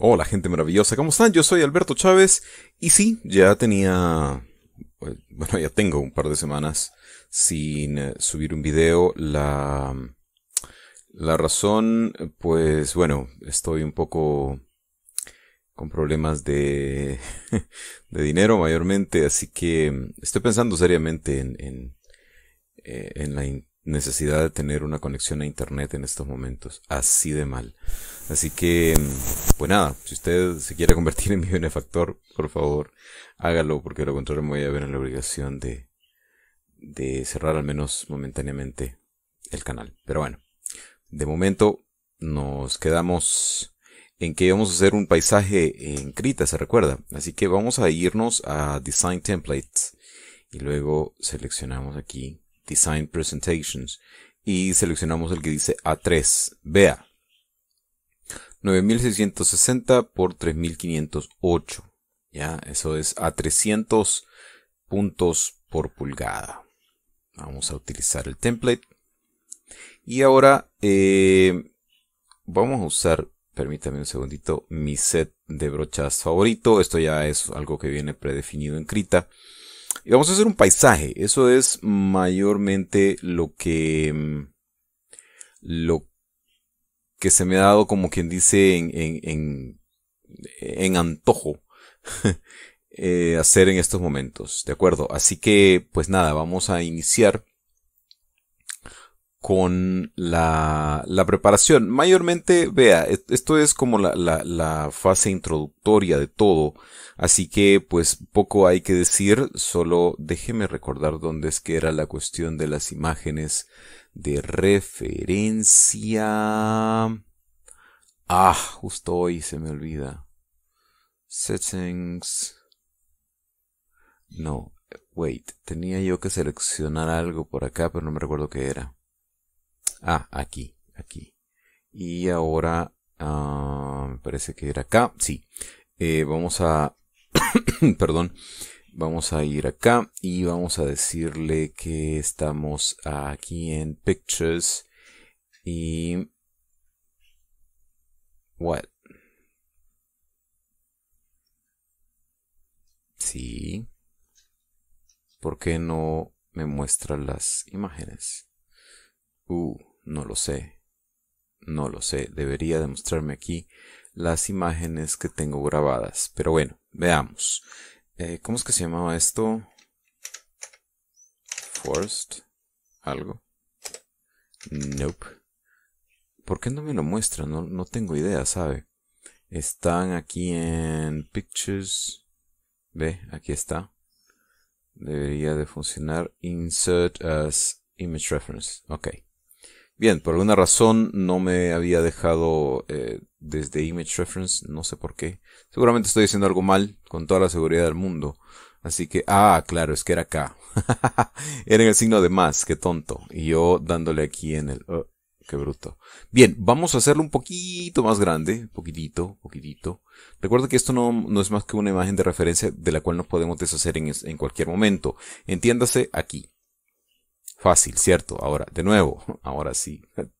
Hola gente maravillosa, ¿cómo están? Yo soy Alberto Chávez y sí, ya tenía, pues, bueno, ya tengo un par de semanas sin eh, subir un video. La, la razón, pues bueno, estoy un poco con problemas de, de dinero mayormente, así que estoy pensando seriamente en, en, eh, en la necesidad de tener una conexión a internet en estos momentos, así de mal. Así que, pues nada, si usted se quiere convertir en mi benefactor, por favor, hágalo, porque de lo contrario me voy a ver en la obligación de, de cerrar al menos momentáneamente el canal. Pero bueno, de momento nos quedamos en que íbamos a hacer un paisaje en Krita, se recuerda. Así que vamos a irnos a Design Templates y luego seleccionamos aquí Design Presentations y seleccionamos el que dice A3. Vea. 9660 por 3508. Ya, eso es a 300 puntos por pulgada. Vamos a utilizar el template. Y ahora eh, vamos a usar, permítame un segundito, mi set de brochas favorito. Esto ya es algo que viene predefinido en Krita. Y vamos a hacer un paisaje. Eso es mayormente lo que. Mm, lo que se me ha dado, como quien dice, en, en, en, antojo. Eh, hacer en estos momentos, ¿de acuerdo? Así que, pues nada, vamos a iniciar con la, preparación. Mayormente, vea, e-, esto es como la, la, fase introductoria de todo, así que pues poco hay que decir, solo déjeme recordar dónde es que era la cuestión de las imágenes de referencia. Ah, justo hoy se me olvida. Settings. No, wait, tenía yo que seleccionar algo por acá, pero no me recuerdo qué era. Ah, aquí, aquí. Y ahora, me ah, parece que era acá, sí. Eh, vamos a, perdón, vamos a ir acá y vamos a decirle que estamos aquí en Pictures y... What? Sí. ¿Por qué no me muestra las imágenes? Uh. No lo sé. No lo sé. Debería mostrarme aquí las imágenes que tengo grabadas. Pero bueno, veamos. Eh, ¿Cómo es que se llamaba esto? Forced. Algo. Nope. ¿Por qué no me lo muestra? No, no tengo idea, ¿sabe? Están aquí en Pictures. Ve, aquí está. Debería de funcionar. Insert as image reference. Ok. Bien, por alguna razón no me había dejado eh, desde Image Reference, no sé por qué. Seguramente estoy haciendo algo mal, con toda la seguridad del mundo. Así que, ah, claro, es que era acá. era en el signo de más, qué tonto. Y yo dándole aquí en el... Oh, qué bruto. Bien, vamos a hacerlo un poquito más grande, poquitito, poquitito. Recuerda que esto no, no es más que una imagen de referencia de la cual nos podemos deshacer en cualquier momento. Entiéndase aquí. Fácil, ¿cierto? Ahora, de nuevo, ahora sí.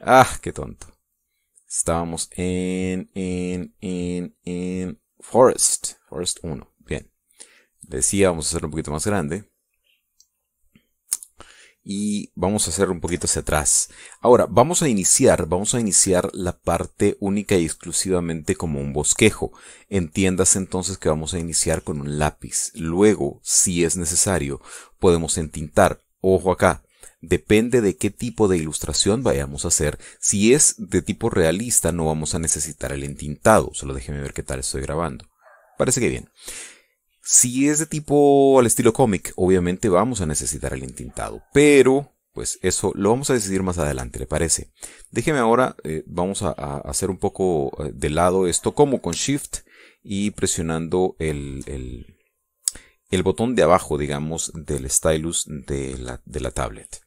ah, qué tonto. Estábamos en, en, en, en Forest, Forest 1. Bien. Decía, vamos a hacerlo un poquito más grande. Y vamos a hacer un poquito hacia atrás. Ahora, vamos a iniciar, vamos a iniciar la parte única y exclusivamente como un bosquejo. Entiendas entonces que vamos a iniciar con un lápiz. Luego, si es necesario, podemos entintar, ojo acá, depende de qué tipo de ilustración vayamos a hacer. Si es de tipo realista, no vamos a necesitar el entintado. Solo déjeme ver qué tal estoy grabando. Parece que bien. Si es de tipo al estilo cómic, obviamente vamos a necesitar el entintado. Pero, pues eso lo vamos a decidir más adelante, ¿le parece? Déjeme ahora, eh, vamos a, a, hacer un poco eh, de lado esto, como con Shift y presionando el, el el botón de abajo, digamos, del stylus de la, tablet.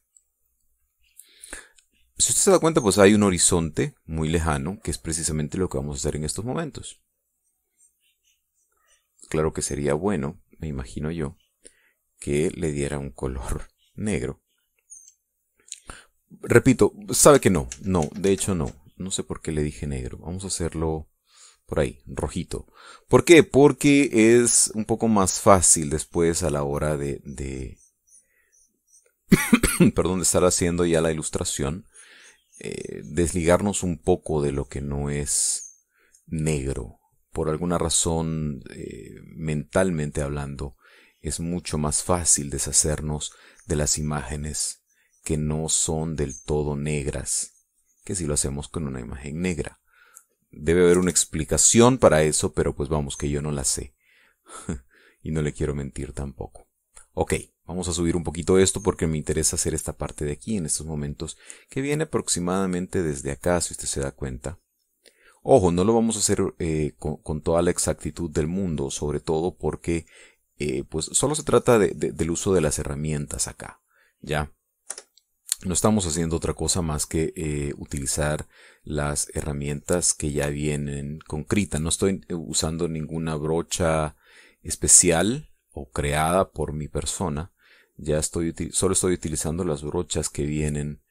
Si usted se da cuenta, pues hay un horizonte muy lejano, que es precisamente lo que vamos a hacer en estos momentos. Claro que sería bueno, me imagino yo, que le diera un color negro. Repito, sabe que no, no, de hecho no. No sé por qué le dije negro. Vamos a hacerlo por ahí, rojito. ¿Por qué? Porque es un poco más fácil después a la hora de, perdón, de estar haciendo ya la ilustración, eh, desligarnos un poco de lo que no es negro. Por alguna razón, eh, mentalmente hablando, es mucho más fácil deshacernos de las imágenes que no son del todo negras que si lo hacemos con una imagen negra debe haber una explicación para eso, pero pues vamos que yo no la sé. y no le quiero mentir tampoco. Ok, vamos a subir un poquito esto porque me interesa hacer esta parte de aquí en estos momentos, que viene aproximadamente desde acá, si usted se da cuenta. Ojo, no lo vamos a hacer eh, con, toda la exactitud del mundo, sobre todo porque eh, pues solo se trata del uso de las herramientas acá. ¿Ya? no estamos haciendo otra cosa más que eh, utilizar las herramientas que ya vienen con Crita No estoy eh, usando ninguna brocha especial o creada por mi persona. Ya estoy, solo estoy utilizando las brochas que vienen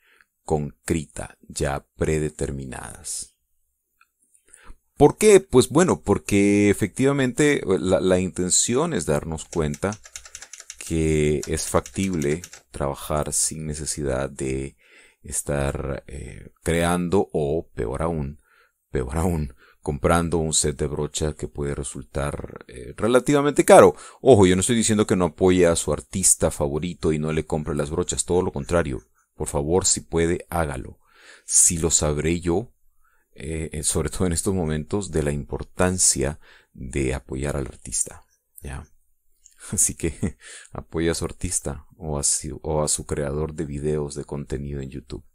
con Crita ya predeterminadas. ¿Por qué? Pues bueno, porque efectivamente eh, la, la intención es darnos cuenta que es factible trabajar sin necesidad de estar eh, creando o, peor aún, peor aún, comprando un set de brochas que puede resultar eh, relativamente caro. Ojo, yo no estoy diciendo que no apoye a su artista favorito y no le compre las brochas, todo lo contrario. Por favor, si puede, hágalo. Si lo sabré yo, eh, sobre todo en estos momentos, de la importancia de apoyar al artista. ¿ya? Así que apoya a su artista o a su, creador de videos de contenido en YouTube.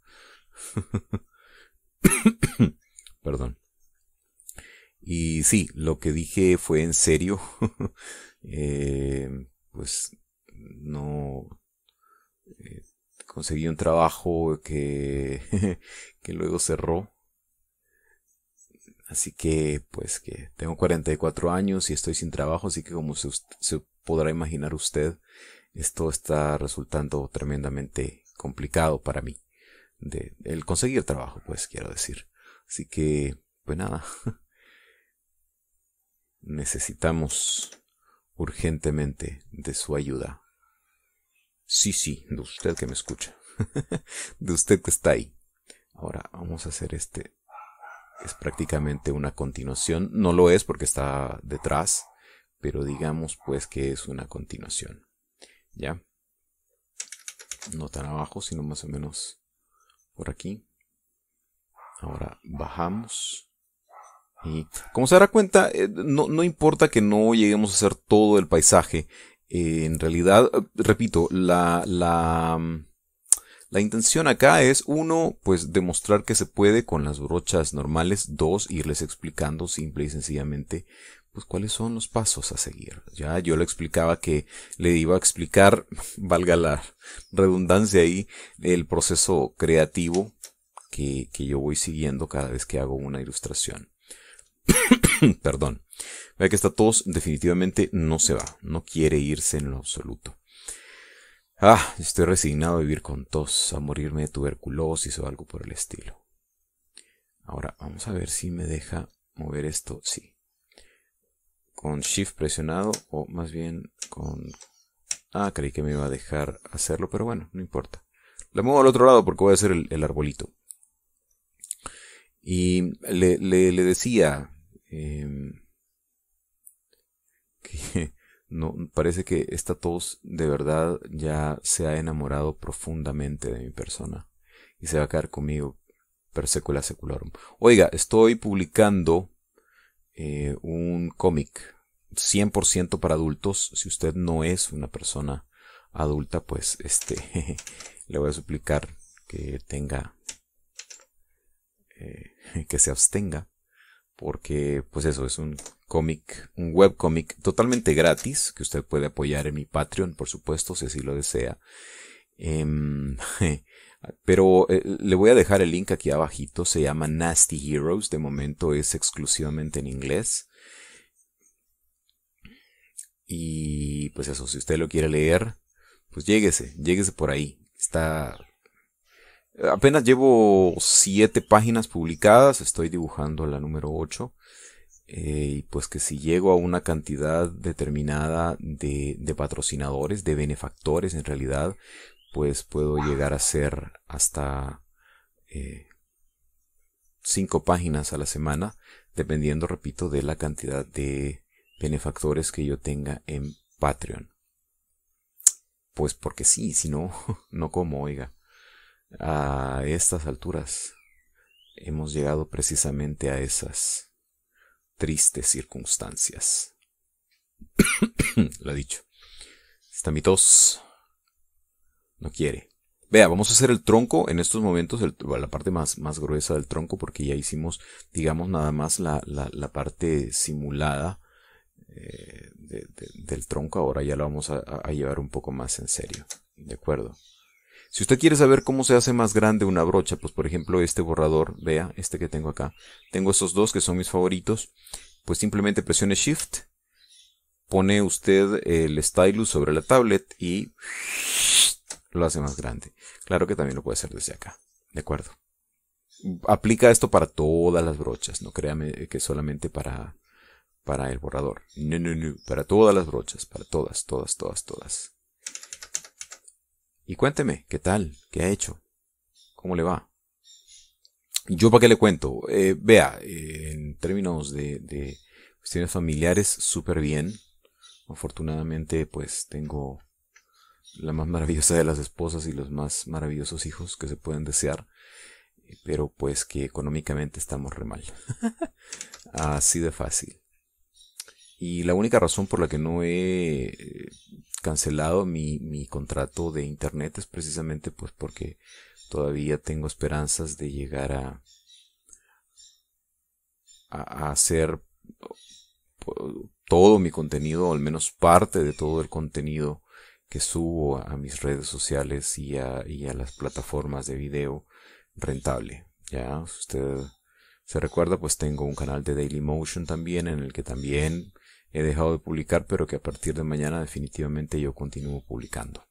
Perdón. Y sí, lo que dije fue en serio. Eh, pues no eh, conseguí un trabajo que, que luego cerró. Así que, pues que tengo 44 años y estoy sin trabajo, así que como se, podrá imaginar usted, esto está resultando tremendamente complicado para mí. De, el conseguir trabajo, pues quiero decir. Así que, pues nada. Necesitamos urgentemente de su ayuda. Sí, sí, de usted que me escucha. de usted que está ahí. Ahora vamos a hacer este. Es prácticamente una continuación. No lo es porque está detrás pero digamos pues que es una continuación. ¿Ya? No tan abajo, sino más o menos por aquí. Ahora bajamos. Y como se dará cuenta, eh, no, importa que no lleguemos a hacer todo el paisaje. Eh, en realidad, repito, la, la, mm, la intención acá es, uno, pues demostrar que se puede con las brochas normales. Dos, irles explicando simple y sencillamente pues cuáles son los pasos a seguir. Ya yo le explicaba que le iba a explicar, valga la redundancia ahí, el proceso creativo que, que yo voy siguiendo cada vez que hago una ilustración. Perdón. Vea que esta tos definitivamente no se va, no quiere irse en lo absoluto. Ah, estoy resignado a vivir con tos, a morirme de tuberculosis o algo por el estilo. Ahora, vamos a ver si me deja mover esto. Sí, con Shift presionado o más bien con... Ah, creí que me iba a dejar hacerlo, pero bueno, no importa. La muevo al otro lado porque voy a hacer el, arbolito. Y le, le, decía em, que no, parece que esta tos de verdad ya se ha enamorado profundamente de mi persona y se va a quedar conmigo per secula secularum. Oiga, estoy publicando eh, un cómic 100% para adultos. Si usted no es una persona adulta, pues este le voy a suplicar que tenga eh, que se abstenga porque pues eso es un cómic, un cómic totalmente gratis que usted puede apoyar en mi Patreon, por supuesto, si así lo desea. Em, pero eh, le voy a dejar el link aquí abajito, se llama Nasty Heroes, de momento es exclusivamente en inglés. Y pues eso, si usted lo quiere leer, pues lléguese, lléguese por ahí. Está... Apenas llevo 7 páginas publicadas, estoy dibujando la número 8. Eh, y pues que si llego a una cantidad determinada de, de patrocinadores, de benefactores en realidad, pues puedo llegar a ser hasta 5 eh, cinco páginas a la semana, dependiendo, repito, de la cantidad de benefactores que yo tenga en Patreon. Pues porque sí, si no, no como, oiga. A estas alturas hemos llegado precisamente a esas tristes circunstancias. Lo dicho. Está mi tos. No quiere. Vea, vamos a hacer el tronco en estos momentos, la parte más, más gruesa del tronco, porque ya hicimos, digamos, nada más la, parte simulada eh, del tronco. Ahora ya lo vamos a, a llevar un poco más en serio. ¿De acuerdo? Si usted quiere saber cómo se hace más grande una brocha, pues por ejemplo este borrador, vea, este que tengo acá. Tengo estos dos que son mis favoritos. Pues simplemente presione Shift, pone usted el stylus sobre la tablet y lo hace más grande. Claro que también lo puede hacer desde acá. ¿De acuerdo? Aplica esto para todas las brochas. No créame que solamente para, para el borrador. No, no, no. Para todas las brochas. Para todas, todas, todas, todas. Y cuénteme, ¿qué tal? ¿Qué ha hecho? ¿Cómo le va? Yo para qué le cuento. Eh, vea, en términos de, de cuestiones familiares, súper bien. Afortunadamente, pues tengo la más maravillosa de las esposas y los más maravillosos hijos que se pueden desear, pero pues que económicamente estamos re mal. Así de fácil. Y la única razón por la que no he eh, cancelado mi, contrato de internet es precisamente pues porque todavía tengo esperanzas de llegar a, a, a hacer todo mi contenido, o al menos parte de todo el contenido que subo a mis redes sociales y a, y a las plataformas de video rentable. Ya, si usted se recuerda, pues tengo un canal de Daily Motion también en el que también he dejado de publicar, pero que a partir de mañana definitivamente yo continúo publicando.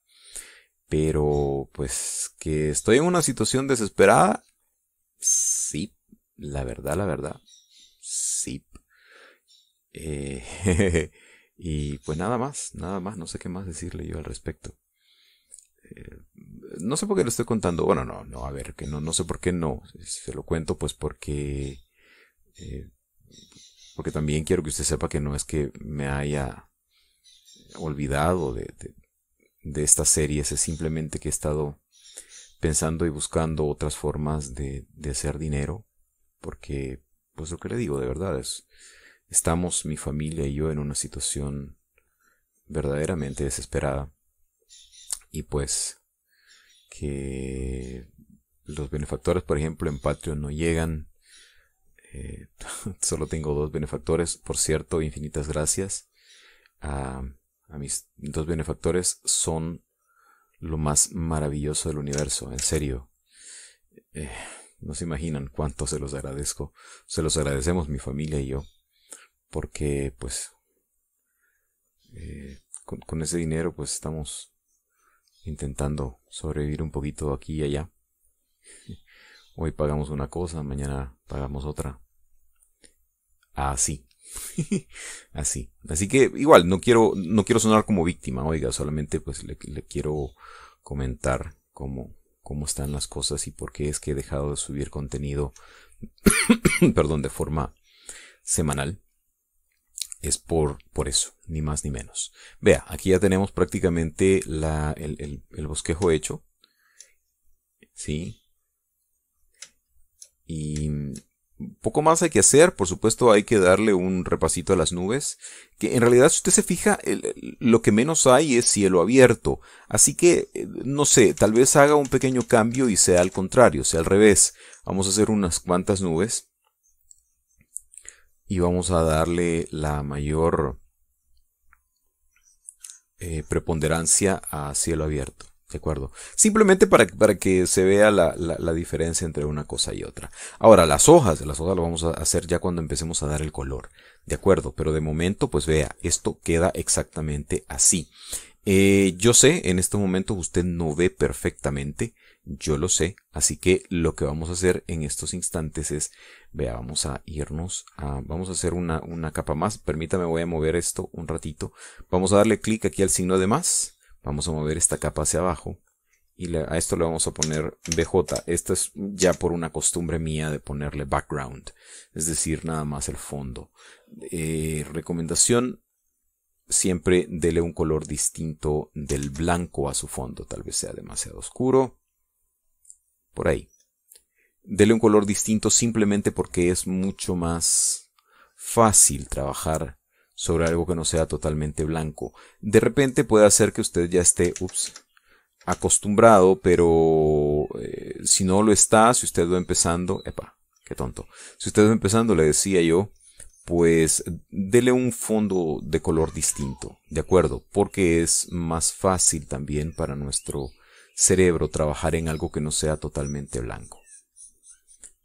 Pero pues que estoy en una situación desesperada. Sí, la verdad, la verdad. Sí. Eh, Y pues nada más, nada más, no sé qué más decirle yo al respecto. Eh, no sé por qué lo estoy contando. Bueno, no, no, a ver, que no, no sé por qué no. Se lo cuento pues porque... Eh, porque también quiero que usted sepa que no es que me haya olvidado de, de, de estas series, es simplemente que he estado pensando y buscando otras formas de, de hacer dinero, porque, pues lo que le digo, de verdad, es, Estamos, mi familia y yo, en una situación verdaderamente desesperada. Y pues que los benefactores, por ejemplo, en Patreon no llegan. Eh, solo tengo dos benefactores. Por cierto, infinitas gracias a, mis dos benefactores. Son lo más maravilloso del universo, en serio. Eh, no se imaginan cuánto se los agradezco. Se los agradecemos mi familia y yo porque pues eh, con, ese dinero pues estamos intentando sobrevivir un poquito aquí y allá. Hoy pagamos una cosa, mañana pagamos otra. Así. Así. Así que igual, no quiero, no quiero sonar como víctima, oiga, solamente pues le, quiero comentar cómo, cómo están las cosas y por qué es que he dejado de subir contenido, perdón, de forma semanal es por, por eso, ni más ni menos. Vea, aquí ya tenemos prácticamente el, bosquejo hecho. ¿Sí? Y poco más hay que hacer, por supuesto hay que darle un repasito a las nubes, que en realidad si usted se fija, lo que menos hay es cielo abierto, así que, eh, no sé, tal vez haga un pequeño cambio y sea al contrario, sea al revés. Vamos a hacer unas cuantas nubes y vamos a darle la mayor eh, preponderancia a cielo abierto. ¿De acuerdo? Simplemente para, para que se vea la, diferencia entre una cosa y otra. Ahora, las hojas, las hojas lo vamos a hacer ya cuando empecemos a dar el color. ¿De acuerdo? Pero de momento, pues vea, esto queda exactamente así. Eh, yo sé, en este momento usted no ve perfectamente, yo lo sé, así que lo que vamos a hacer en estos instantes es, vea, vamos a irnos a, vamos a hacer una, una capa más, permítame, voy a mover esto un ratito, vamos a darle clic aquí al signo de más, vamos a mover esta capa hacia abajo, y a esto le vamos a poner BJ, esto es ya por una costumbre mía de ponerle background, es decir, nada más el fondo. Eh, recomendación, siempre dele un color distinto del blanco a su fondo, tal vez sea demasiado oscuro por ahí. Dele un color distinto simplemente porque es mucho más fácil trabajar sobre algo que no sea totalmente blanco. De repente puede hacer que usted ya esté acostumbrado, pero eh, si no lo está, si usted va empezando, epa, qué tonto. Si usted va empezando, le decía yo, pues dele un fondo de color distinto, ¿de acuerdo? Porque es más fácil también para nuestro cerebro trabajar en algo que no sea totalmente blanco.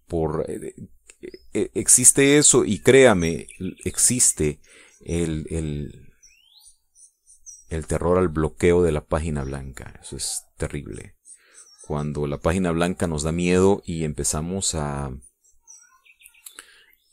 Por, eh, eh, eh, existe eso y créame, existe el, el terror al bloqueo de la página blanca. Eso es terrible. Cuando la página blanca nos da miedo y empezamos a...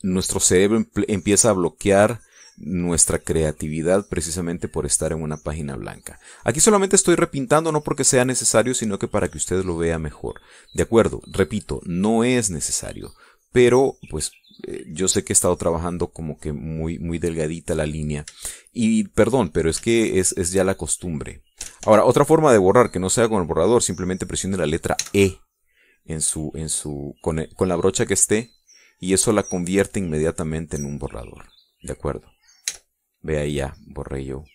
Nuestro cerebro empieza a bloquear nuestra creatividad precisamente por estar en una página blanca. Aquí solamente estoy repintando no porque sea necesario, sino que para que usted lo vea mejor. De acuerdo, repito, no es necesario, pero pues eh, yo sé que he estado trabajando como que muy, muy delgadita la línea. Y perdón, pero es que es, ya la costumbre. Ahora, otra forma de borrar que no sea con el borrador, simplemente presione la letra E en su, en su, con, e, con la brocha que esté y eso la convierte inmediatamente en un borrador. ¿De acuerdo? Ve ahí ya, borré yo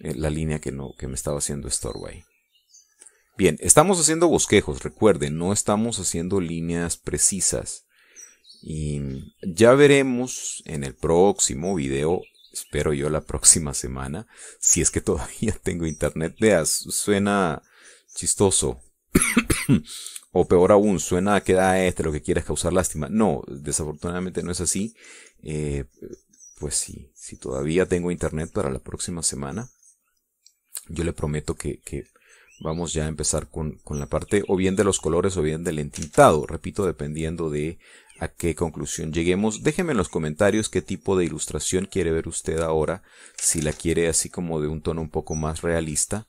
eh, la línea que, no, que me estaba haciendo Storway. Bien, estamos haciendo bosquejos, recuerden, no estamos haciendo líneas precisas. Y ya veremos en el próximo video, espero yo la próxima semana, si es que todavía tengo internet. Veas, suena chistoso. o peor aún, suena que da ah, este, lo que quieras causar lástima. No, desafortunadamente no es así. Eh, pues sí, si todavía tengo internet para la próxima semana, yo le prometo que, vamos ya a empezar con, la parte o bien de los colores o bien del entintado, repito, dependiendo de a qué conclusión lleguemos. Déjeme en los comentarios qué tipo de ilustración quiere ver usted ahora, si la quiere así como de un tono un poco más realista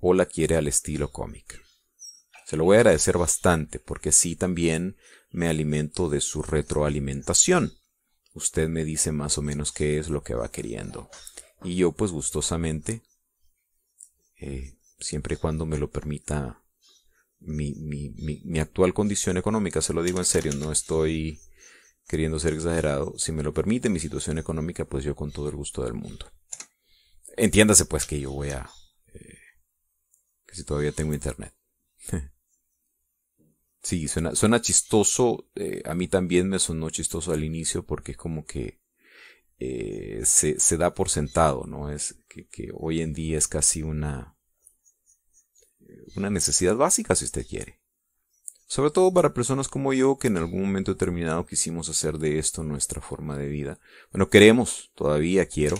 o la quiere al estilo cómic. Se lo voy a agradecer bastante porque sí también me alimento de su retroalimentación usted me dice más o menos qué es lo que va queriendo. Y yo pues gustosamente, eh, siempre y cuando me lo permita mi, actual condición económica, se lo digo en serio, no estoy queriendo ser exagerado, si me lo permite mi situación económica, pues yo con todo el gusto del mundo. Entiéndase pues que yo voy a... Eh, que si todavía tengo internet. Sí, suena, chistoso. Eh, a mí también me sonó chistoso al inicio porque es como que eh, se, da por sentado, ¿no? Es que, hoy en día es casi una, una necesidad básica, si usted quiere. Sobre todo para personas como yo que en algún momento determinado quisimos hacer de esto nuestra forma de vida. Bueno, queremos, todavía quiero,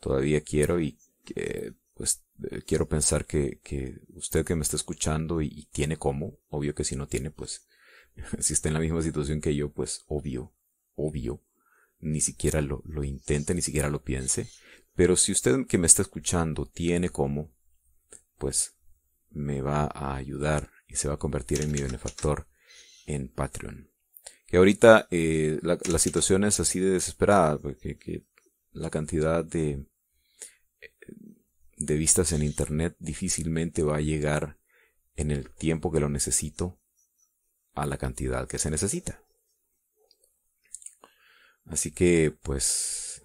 todavía quiero y eh, pues eh, quiero pensar que, usted que me está escuchando y, tiene cómo, obvio que si no tiene, pues si está en la misma situación que yo, pues obvio, obvio, ni siquiera lo, lo intente, ni siquiera lo piense. Pero si usted que me está escuchando tiene cómo, pues me va a ayudar y se va a convertir en mi benefactor en Patreon. Que ahorita eh, la, situación es así de desesperada, porque la cantidad de, de vistas en Internet difícilmente va a llegar en el tiempo que lo necesito a la cantidad que se necesita. Así que, pues,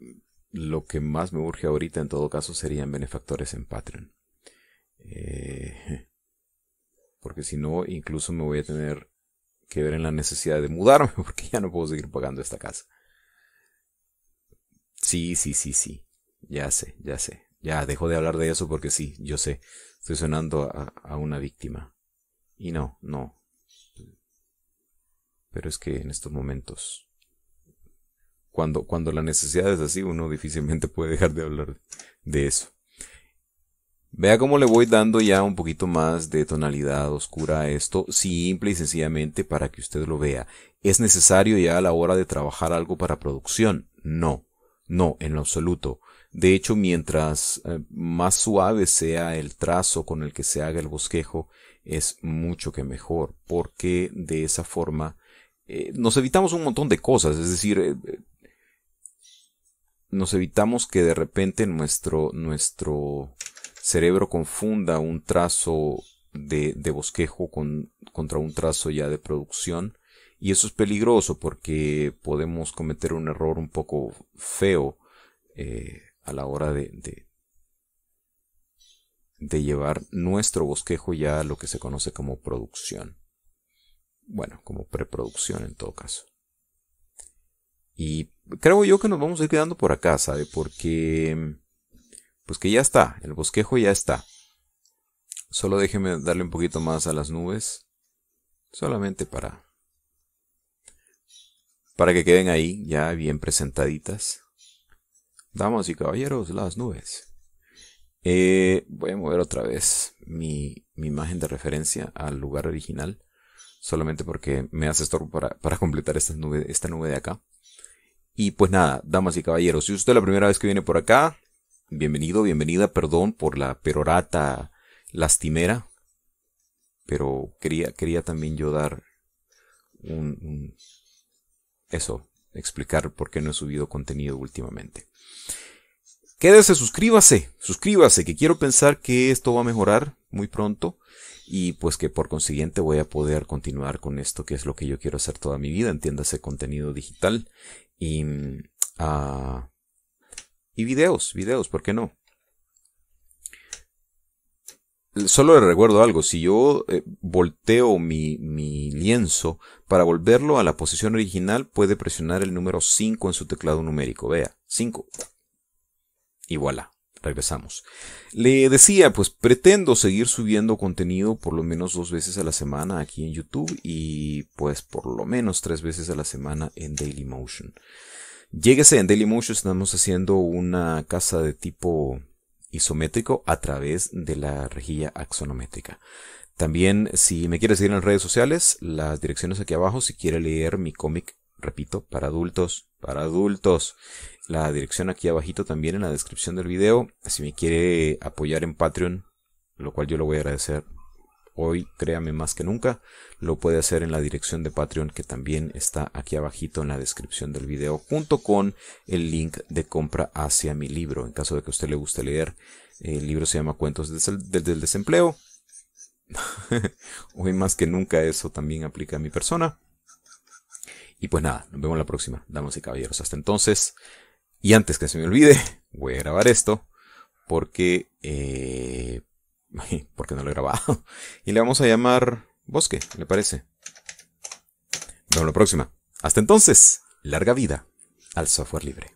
eh, lo que más me urge ahorita en todo caso serían benefactores en Patreon. Eh, porque si no, incluso me voy a tener que ver en la necesidad de mudarme porque ya no puedo seguir pagando esta casa. Sí, sí, sí, sí. Ya sé, ya sé. Ya, dejo de hablar de eso porque sí, yo sé, estoy sonando a, una víctima. Y no, no. Pero es que en estos momentos, cuando, cuando la necesidad es así, uno difícilmente puede dejar de hablar de eso. Vea cómo le voy dando ya un poquito más de tonalidad oscura a esto, simple y sencillamente para que usted lo vea. ¿Es necesario ya a la hora de trabajar algo para producción? No, no, en lo absoluto. De hecho, mientras eh, más suave sea el trazo con el que se haga el bosquejo, es mucho que mejor, porque de esa forma eh, nos evitamos un montón de cosas, es decir, eh, nos evitamos que de repente nuestro, nuestro cerebro confunda un trazo de, bosquejo con, contra un trazo ya de producción. Y eso es peligroso porque podemos cometer un error un poco feo a la hora de, de, llevar nuestro bosquejo ya a lo que se conoce como producción. Bueno, como preproducción en todo caso. Y creo yo que nos vamos a ir quedando por acá, ¿sabe? Porque... Pues que ya está, el bosquejo ya está. Solo déjeme darle un poquito más a las nubes. Solamente para... Para que queden ahí ya bien presentaditas damas y caballeros, las nubes. Eh, voy a mover otra vez mi, imagen de referencia al lugar original, solamente porque me hace estorbo para, completar esta nube, esta nube de acá. Y pues nada, damas y caballeros, si usted es la primera vez que viene por acá, bienvenido, bienvenida, perdón por la perorata lastimera, pero quería, quería también yo dar un, un eso, explicar por qué no he subido contenido últimamente. Quédese, suscríbase, suscríbase, que quiero pensar que esto va a mejorar muy pronto y pues que por consiguiente voy a poder continuar con esto que es lo que yo quiero hacer toda mi vida, entiéndase contenido digital y, mm, ah, y videos, videos, ¿por qué no? solo le recuerdo algo, si yo eh, volteo mi, mi, lienzo para volverlo a la posición original, puede presionar el número 5 en su teclado numérico. Vea, 5. Y voilà, regresamos. Le decía, pues pretendo seguir subiendo contenido por lo menos dos veces a la semana aquí en YouTube y pues por lo menos tres veces a la semana en Dailymotion. Lléguese en Dailymotion, estamos haciendo una casa de tipo isométrico a través de la rejilla axonométrica. También, si me quiere seguir en las redes sociales, las direcciones aquí abajo, si quiere leer mi cómic, repito, para adultos, para adultos, la dirección aquí abajito también en la descripción del video, si me quiere apoyar en Patreon, lo cual yo lo voy a agradecer hoy, créame más que nunca, lo puede hacer en la dirección de Patreon que también está aquí abajito en la descripción del video, junto con el link de compra hacia mi libro, en caso de que a usted le guste leer. Eh, el libro se llama Cuentos del desempleo. hoy más que nunca eso también aplica a mi persona. Y pues nada, nos vemos la próxima, damas y caballeros. Hasta entonces. Y antes que se me olvide, voy a grabar esto porque... Eh, porque no lo he grabado. Y le vamos a llamar Bosque, ¿le parece? Nos vemos la próxima. Hasta entonces, larga vida al software libre.